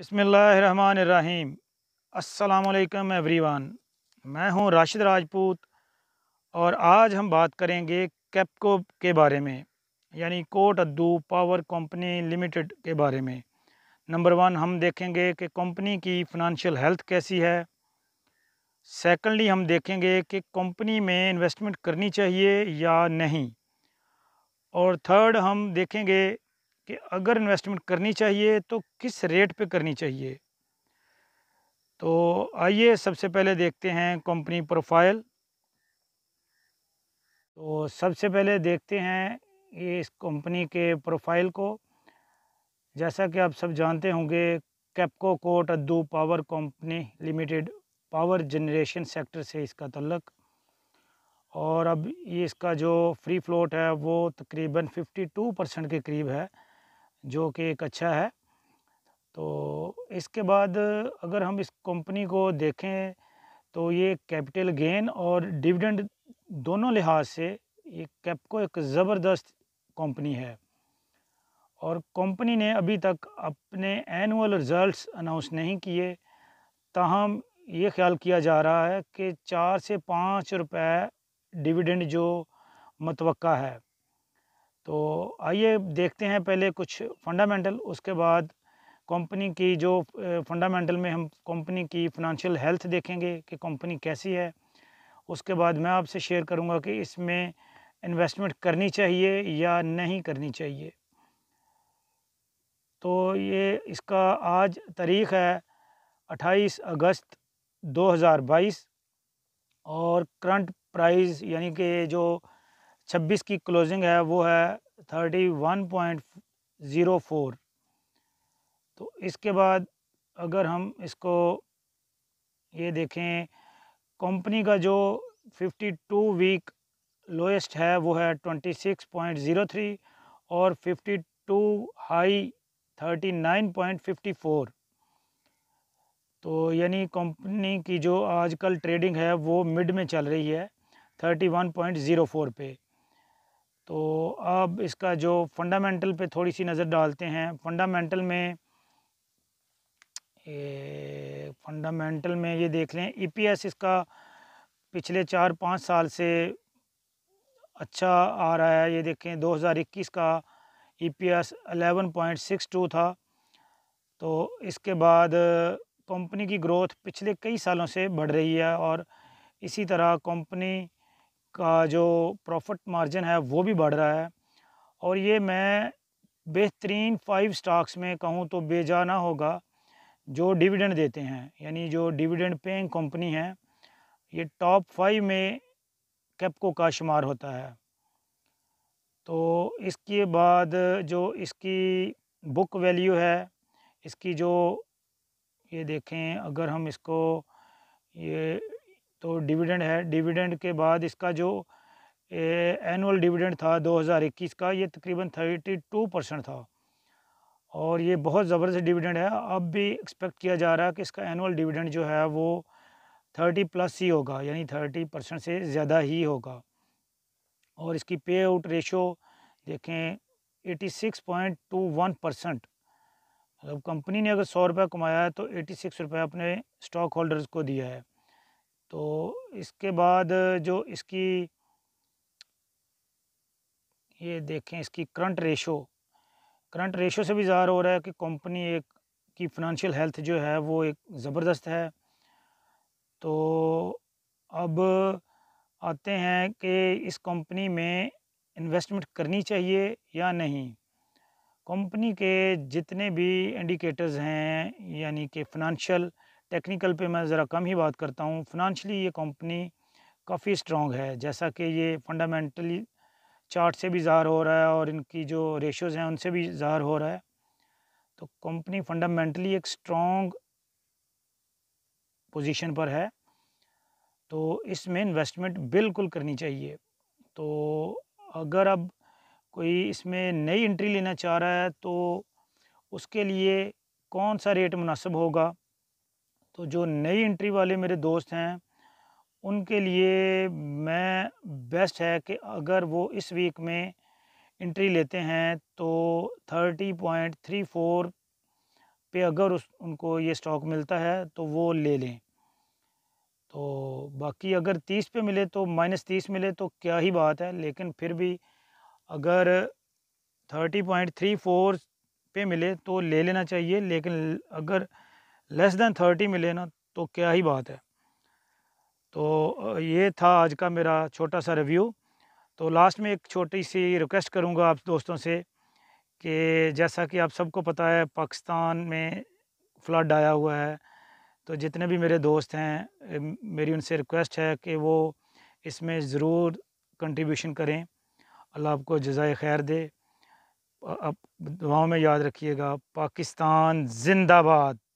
बिसमीम अल्लाम एवरीवन मैं हूं राशिद राजपूत और आज हम बात करेंगे कैपको के बारे में यानी Kot Addu power company limited के बारे में नंबर वन हम देखेंगे कि कंपनी की फिनंशियल हेल्थ कैसी है सेकंडली हम देखेंगे कि कंपनी में इन्वेस्टमेंट करनी चाहिए या नहीं और थर्ड हम देखेंगे कि अगर इन्वेस्टमेंट करनी चाहिए तो किस रेट पे करनी चाहिए तो आइए सबसे पहले देखते हैं कंपनी प्रोफाइल तो सबसे पहले देखते हैं ये इस कंपनी के प्रोफाइल को जैसा कि आप सब जानते होंगे Kapco Kot Addu power company limited power generation sector से इसका तल्लक और अब ये इसका जो फ्री फ्लोट है वो तकरीबन 52 परसेंट के करीब है जो कि एक अच्छा है तो इसके बाद अगर हम इस कंपनी को देखें तो ये कैपिटल गेन और डिविडेंड दोनों लिहाज से ये कैपको एक ज़बरदस्त कंपनी है और कंपनी ने अभी तक अपने एनुअल रिजल्ट्स अनाउंस नहीं किए ताहम ये ख्याल किया जा रहा है कि चार से पाँच रुपए डिविडेंड जो मतवक़ा है तो आइए देखते हैं पहले कुछ फंडामेंटल उसके बाद कंपनी की जो फंडामेंटल में हम कंपनी की फिनंशियल हेल्थ देखेंगे कि कंपनी कैसी है उसके बाद मैं आपसे शेयर करूंगा कि इसमें इन्वेस्टमेंट करनी चाहिए या नहीं करनी चाहिए तो ये इसका आज तारीख़ है 28 अगस्त 2022 और करंट प्राइस यानी कि जो छब्बीस की क्लोजिंग है वो है thirty one point zero four तो इसके बाद अगर हम इसको ये देखें कंपनी का जो फिफ्टी टू वीक लोएस्ट है वो है twenty six point zero three और fifty two high thirty nine point fifty four तो यानी कंपनी की जो आजकल ट्रेडिंग है वो मिड में चल रही है thirty one point zero four पे तो अब इसका जो फंडामेंटल पे थोड़ी सी नज़र डालते हैं फंडामेंटल में फंडामेंटल में ये देख लें ईपीएस e इसका पिछले चार पाँच साल से अच्छा आ रहा है ये देखें 2021 का ईपीएस e 11.62 था तो इसके बाद कंपनी की ग्रोथ पिछले कई सालों से बढ़ रही है और इसी तरह कंपनी का जो प्रॉफिट मार्जिन है वो भी बढ़ रहा है और ये मैं बेहतरीन फाइव स्टॉक्स में कहूँ तो बेजाना होगा जो डिविडेंड देते हैं यानी जो डिविडेंड पेइंग कंपनी है ये टॉप फाइव में कैपको का शुमार होता है तो इसके बाद जो इसकी बुक वैल्यू है इसकी जो ये देखें अगर हम इसको ये तो डिविडेंड है डिविडेंड के बाद इसका जो एनुअल डिविडेंड था 2021 का ये तकरीबन 32 परसेंट था और ये बहुत ज़बरदस्त डिविडेंड है अब भी एक्सपेक्ट किया जा रहा है कि इसका एनुअल डिविडेंड जो है वो 30 प्लस ही होगा यानी 30 परसेंट से ज़्यादा ही होगा और इसकी पे आउट रेशो देखें 86.21 परसेंट मतलब कंपनी ने अगर सौ रुपये कमाया है तो एटी सिक्स अपने स्टॉक होल्डर्स को दिया है तो इसके बाद जो इसकी ये देखें इसकी करंट रेशो करंट रेशो से भी ज़ाहिर हो रहा है कि कंपनी एक की फिनंशियल हेल्थ जो है वो एक ज़बरदस्त है तो अब आते हैं कि इस कंपनी में इन्वेस्टमेंट करनी चाहिए या नहीं कंपनी के जितने भी इंडिकेटर्स हैं यानी कि फिनंशियल टेक्निकल पे मैं ज़रा कम ही बात करता हूँ फिनंशली ये कंपनी काफ़ी स्ट्रॉन्ग है जैसा कि ये फंडामेंटली चार्ट से भी ज़ाहर हो रहा है और इनकी जो रेशोज़ हैं उनसे भी ज़ाहर हो रहा है तो कंपनी फंडामेंटली एक स्ट्रॉन्ग पोजीशन पर है तो इसमें इन्वेस्टमेंट बिल्कुल करनी चाहिए तो अगर अब कोई इसमें नई एंट्री लेना चाह रहा है तो उसके लिए कौन सा रेट मुनासब होगा तो जो नई इंट्री वाले मेरे दोस्त हैं उनके लिए मैं बेस्ट है कि अगर वो इस वीक में इंट्री लेते हैं तो थर्टी पॉइंट थ्री फोर पे अगर उस उनको ये स्टॉक मिलता है तो वो ले लें तो बाकी अगर तीस पे मिले तो माइनस तीस मिले तो क्या ही बात है लेकिन फिर भी अगर थर्टी पॉइंट थ्री फोर पे मिले तो ले लेना चाहिए लेकिन अगर लेस देन थर्टी मिले ना तो क्या ही बात है तो ये था आज का मेरा छोटा सा रिव्यू तो लास्ट में एक छोटी सी रिक्वेस्ट करूँगा आप दोस्तों से कि जैसा कि आप सबको पता है पाकिस्तान में फ्लड आया हुआ है तो जितने भी मेरे दोस्त हैं मेरी उनसे रिक्वेस्ट है कि वो इसमें ज़रूर कंट्रीब्यूशन करें अल्लाह आपको जजाय खैर दे अब दुआओं में याद रखिएगा पाकिस्तान जिंदाबाद